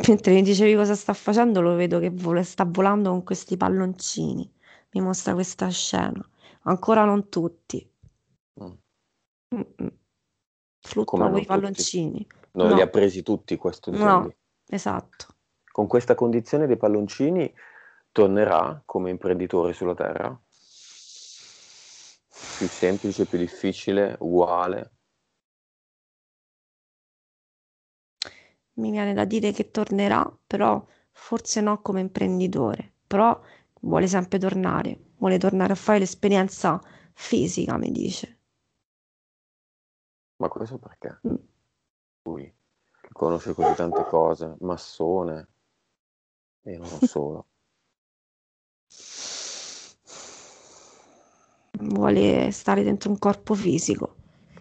D: Mentre mi dicevi cosa sta facendo, lo vedo che vola, sta volando con questi palloncini mi mostra questa scena. Ancora non tutti. Mm. Fluttuano
A: quei
C: palloncini. Non no. li ha
A: presi tutti questo intendi. No, esatto. Con questa condizione dei palloncini tornerà come imprenditore sulla terra? Più semplice, più difficile, uguale?
C: Mi viene da dire che tornerà, però forse no come imprenditore,
D: però vuole sempre tornare, vuole tornare a fare l'esperienza fisica, mi dice.
A: Ma questo perché? Mm. Lui che conosce così tante cose, massone e non solo.
D: vuole stare dentro un corpo fisico,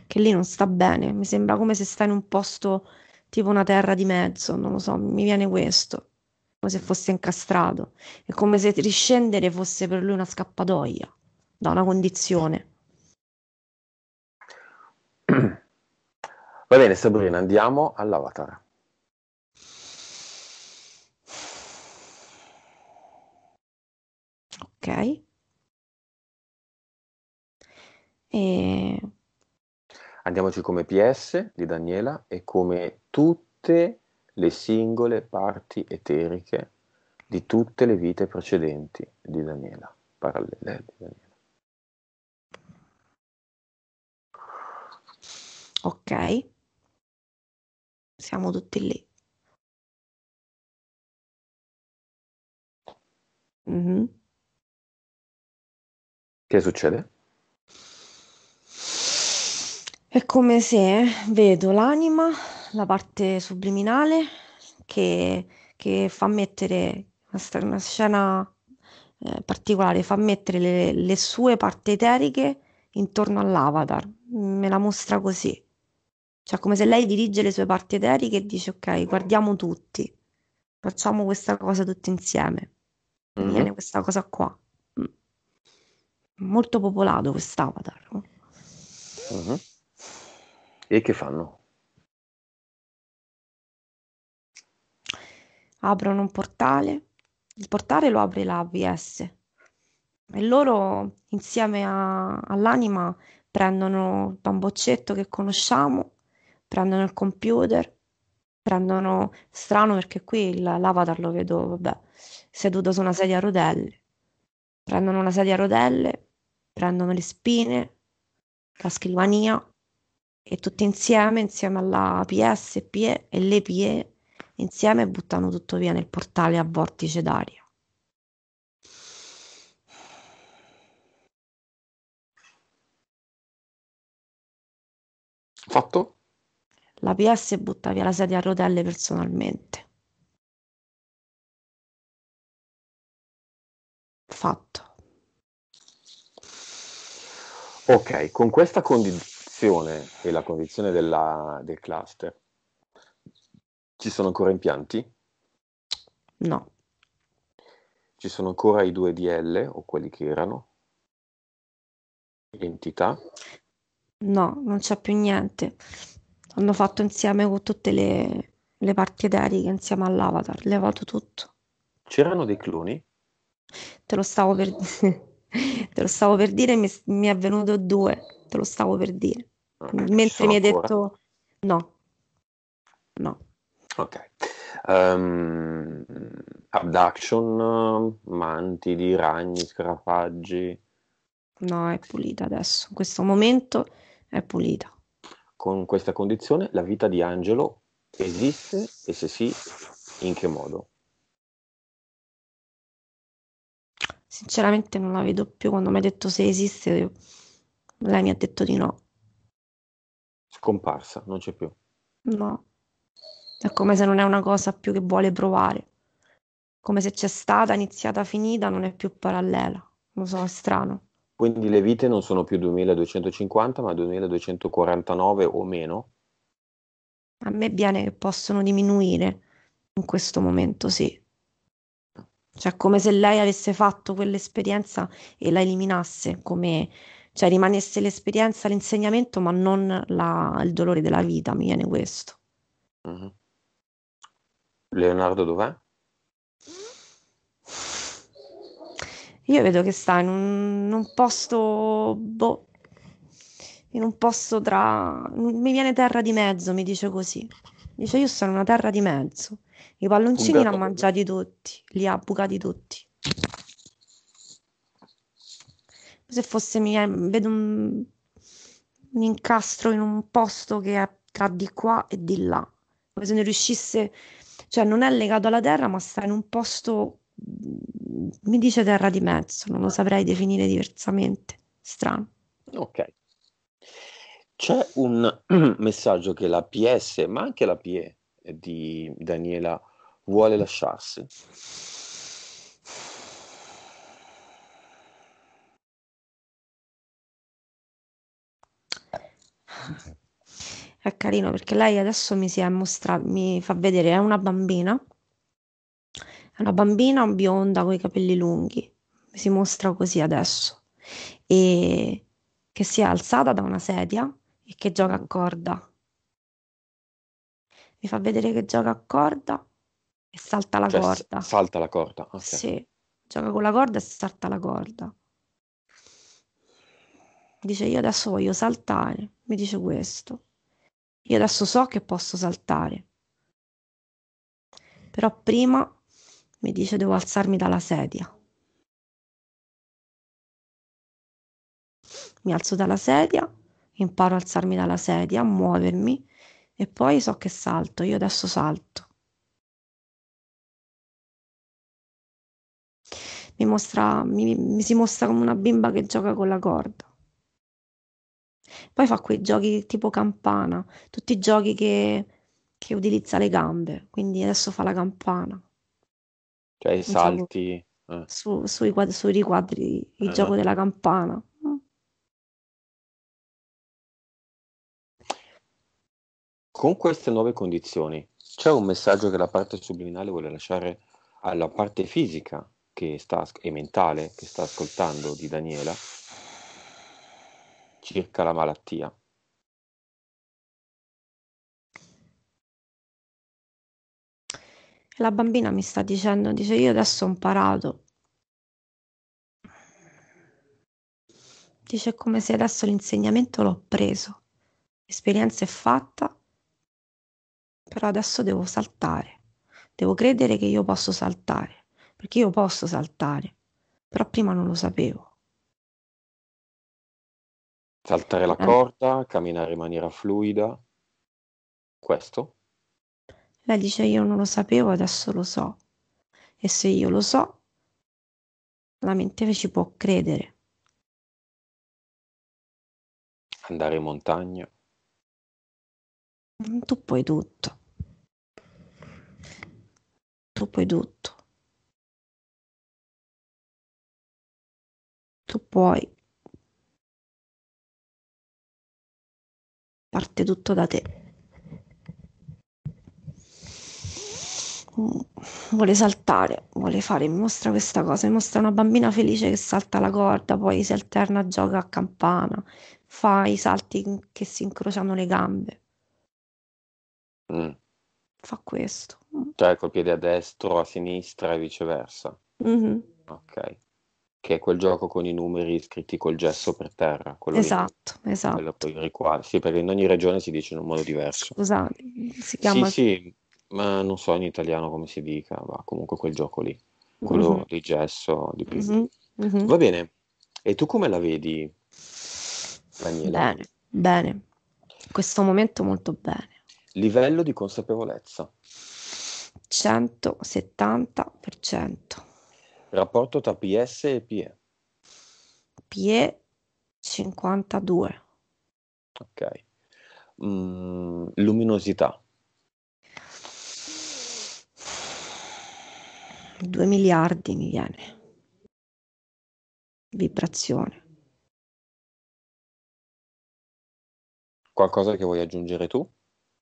D: che lì non sta bene, mi sembra come se sta in un posto tipo una terra di mezzo, non lo so, mi viene questo come se fosse incastrato, è come se riscendere fosse per lui una scappatoia da una condizione.
A: Va bene Sabrina, andiamo all'avatar. Ok. E... Andiamoci come PS di Daniela e come tutte le singole parti eteriche di tutte le vite precedenti di Daniela, parallele di Daniela.
C: Ok, siamo
B: tutti lì.
D: Mm-hmm.
A: Che succede?
D: È come se vedo l'anima la parte subliminale che, che fa mettere una, una scena eh, particolare, fa mettere le, le sue parti eteriche intorno
C: all'avatar,
D: me la mostra così. Cioè, come se lei dirige le sue parti eteriche e dice: Ok, guardiamo tutti, facciamo questa cosa tutti insieme. Mm-hmm. Viene questa
C: cosa qua. Mm. Molto popolato quest'avatar.
A: Mm-hmm. E che fanno?
C: aprono un portale, il portale lo apre la
D: AVS e loro insieme a, all'anima prendono il bamboccetto che conosciamo, prendono il computer, prendono strano perché qui il l'avatar lo vedo, vabbè, seduto su una sedia a rotelle. Prendono una sedia a rotelle, prendono le spine, la scrivania e tutti insieme, insieme alla PS, PE e le PE insieme e buttano tutto via nel portale a vortice d'aria.
B: Fatto? La PS butta via la sedia a rotelle personalmente.
C: Fatto.
A: Ok, con questa condizione e la condizione della, del cluster, ci sono ancora impianti? No. Ci sono ancora i due DL o quelli che erano? Entità?
D: No, non c'è più niente. Hanno fatto insieme con tutte le, le parti eteriche insieme all'avatar, levato tutto.
A: C'erano dei cloni?
D: Te lo stavo per, te lo stavo per dire, mi, mi, è venuto due, te lo stavo per dire. Ah, Mentre mi hai ancora. detto no, no.
A: Ok. Um, abduction, mantidi, ragni, scarafaggi.
D: No, è pulita adesso. In questo momento
C: è pulita.
A: Con questa condizione la vita di Angelo esiste e se sì, in che modo?
C: Sinceramente non la vedo più. Quando mi ha detto se esiste, lei mi ha detto
D: di no.
A: Scomparsa, non c'è più.
D: No. È come se non è una cosa più che vuole provare. Come se c'è stata, iniziata, finita, non è più parallela. Lo so, è strano.
A: Quindi le vite non sono più 2250, ma 2249 o meno?
D: A me viene che possono diminuire in questo momento, sì. Cioè, come se lei avesse fatto quell'esperienza e la eliminasse, come cioè rimanesse l'esperienza, l'insegnamento, ma non la, il dolore della vita, mi viene questo.
A: Uh-huh. Leonardo dov'è?
D: Io vedo che sta in un, in un posto, boh, in un posto tra... Mi viene terra di mezzo, mi dice così. Dice io sono una terra di mezzo. I palloncini li ha mangiati tutti, li ha bucati tutti. Se fosse mia, eh, vedo un, un incastro in un posto che è tra di qua e di là. Come se ne riuscisse cioè non è legato alla terra, ma sta in un posto, mm, mi dice terra di mezzo, non lo saprei definire diversamente, strano. Ok.
A: C'è un messaggio che la PS, ma anche la PE di Daniela vuole lasciarsi.
C: è carino perché lei adesso mi si è mostrata, mi
D: fa vedere, è una bambina, è una bambina bionda con i capelli lunghi, si mostra così adesso, e che si è alzata da una sedia e che gioca a corda. Mi fa vedere che gioca a corda e salta la cioè, corda.
A: Salta la corda,
D: okay. Sì, gioca con la corda e salta la corda. Dice io adesso voglio saltare, mi dice questo. Io adesso so che posso saltare. Però prima mi dice devo alzarmi dalla sedia.
C: Mi alzo dalla sedia, imparo a alzarmi dalla sedia, a muovermi e poi so che salto. Io adesso salto.
D: Mi, mostra, mi, mi si mostra come una bimba che gioca con la corda. Poi fa quei giochi tipo campana, tutti i giochi che, che utilizza le gambe, quindi adesso fa la campana.
A: Cioè i salti... Eh.
D: Su,
C: sui, quadri, sui riquadri, il eh. gioco della campana.
A: Con queste nuove condizioni, c'è un messaggio che la parte subliminale vuole lasciare alla parte fisica che sta, e mentale che sta ascoltando di Daniela circa la malattia.
C: La bambina mi sta dicendo, dice io adesso ho imparato. Dice è come se adesso l'insegnamento l'ho preso, l'esperienza è fatta, però adesso devo saltare, devo credere che io posso saltare, perché io posso saltare, però prima non lo sapevo
A: saltare la mm. corda, camminare in maniera fluida. Questo.
C: Lei dice io non lo sapevo, adesso lo so. E se io lo so, la mente ci può credere.
A: Andare in montagna.
B: Mm, tu puoi tutto. Tu puoi tutto. Tu puoi
D: parte tutto da te. Vuole saltare, vuole fare, mi mostra questa cosa, mi mostra una bambina felice che salta la corda, poi si alterna, gioca a campana, fa i salti che si incrociano le gambe. Mm. Fa questo.
A: Cioè col piede a destra a sinistra e viceversa. Mm-hmm. Ok che è quel gioco con i numeri scritti col gesso per terra. esatto, lì, esatto. esatto. sì, perché in ogni regione si dice in un modo diverso.
D: Scusa,
C: si chiama... Sì,
A: sì, ma non so in italiano come si dica, ma comunque quel gioco lì, quello mm-hmm. di gesso, di mm-hmm. Mm-hmm. Va bene, e tu come la vedi, Daniela?
D: Bene, bene. In questo momento molto bene.
A: Livello di consapevolezza?
D: 170%.
A: Rapporto tra PS e PE.
D: PE 52.
A: Ok. Mm, luminosità.
C: 2 miliardi mi viene. Vibrazione.
A: Qualcosa che vuoi aggiungere tu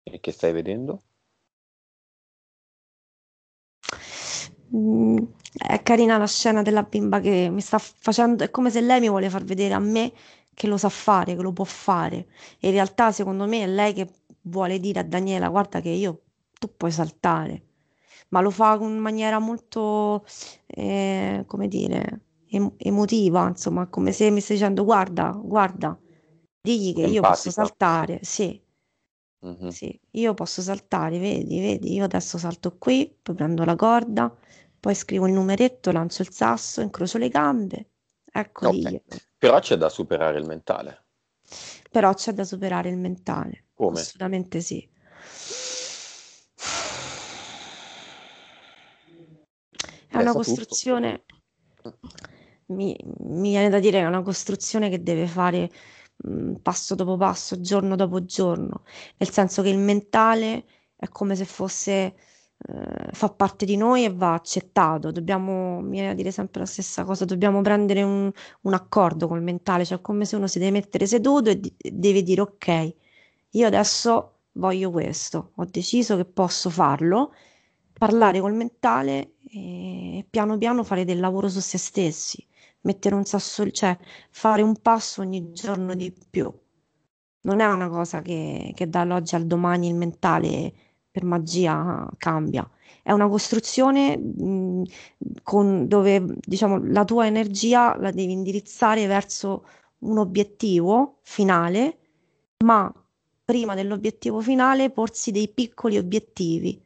A: e che stai vedendo?
C: Mm, è carina la scena della
D: bimba che mi sta facendo, è come se lei mi vuole far vedere a me che lo sa fare, che lo può fare. E in realtà, secondo me, è lei che vuole dire a Daniela, guarda che io, tu puoi saltare, ma lo fa in maniera molto, eh, come dire, em- emotiva, insomma, come se mi stesse dicendo, guarda, guarda, digli che Empatica. io posso saltare, sì. Mm-hmm. Sì, io posso saltare, vedi, vedi, io adesso salto qui, poi prendo la corda, poi scrivo il numeretto, lancio il sasso, incrocio le gambe, ecco
A: okay. Però c'è da superare il mentale.
D: Però c'è da superare il mentale. Come? Assolutamente sì. È una costruzione, mi, mi, viene da dire che è una costruzione che deve fare mh, mm, passo dopo passo, giorno dopo giorno, nel senso che il mentale è come se fosse eh, fa parte di noi e va accettato. Dobbiamo, mi viene a dire sempre la stessa cosa, dobbiamo prendere un, un accordo col mentale, cioè come se uno si deve mettere seduto e d- deve dire ok, io adesso voglio questo, ho deciso che posso farlo, parlare col mentale e piano piano fare del lavoro su se stessi, mettere un sasso, cioè fare un passo ogni giorno di più. Non è una cosa che, che dall'oggi al domani il mentale per magia cambia. È una costruzione mh, con, dove diciamo, la tua energia la devi indirizzare verso un obiettivo finale, ma prima dell'obiettivo finale porsi dei piccoli obiettivi,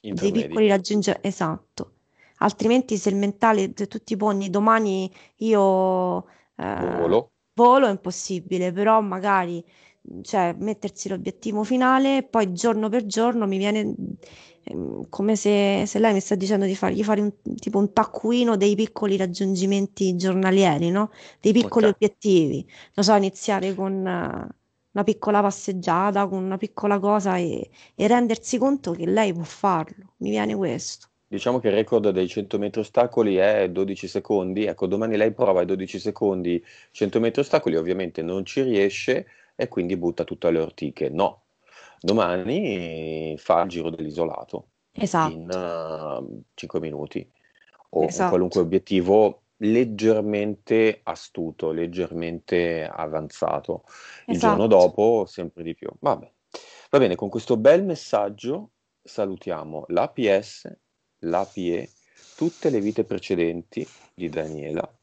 D: dei piccoli raggiungere. Esatto. Altrimenti se il mentale, se tu ti poni domani io eh, volo. volo è impossibile, però magari cioè mettersi l'obiettivo finale, poi giorno per giorno mi viene ehm, come se, se, lei mi sta dicendo di fargli fare un, tipo un taccuino dei piccoli raggiungimenti giornalieri, no? dei oh, piccoli okay. obiettivi. Non so, iniziare con eh, una piccola passeggiata, con una piccola cosa e, e rendersi conto che lei può
C: farlo.
D: Mi viene questo.
A: Diciamo che il record dei 100 metri ostacoli è 12 secondi, ecco domani lei prova i 12 secondi 100 metri ostacoli, ovviamente non ci riesce, e quindi butta tutte le ortiche. No, domani fa il giro dell'isolato esatto. in uh, 5 minuti
C: o esatto. qualunque
A: obiettivo leggermente astuto, leggermente avanzato.
C: Esatto. Il giorno
A: esatto. dopo sempre di più. Vabbè. Va bene, con questo bel messaggio salutiamo l'APS, l'APE, tutte le vite precedenti di Daniela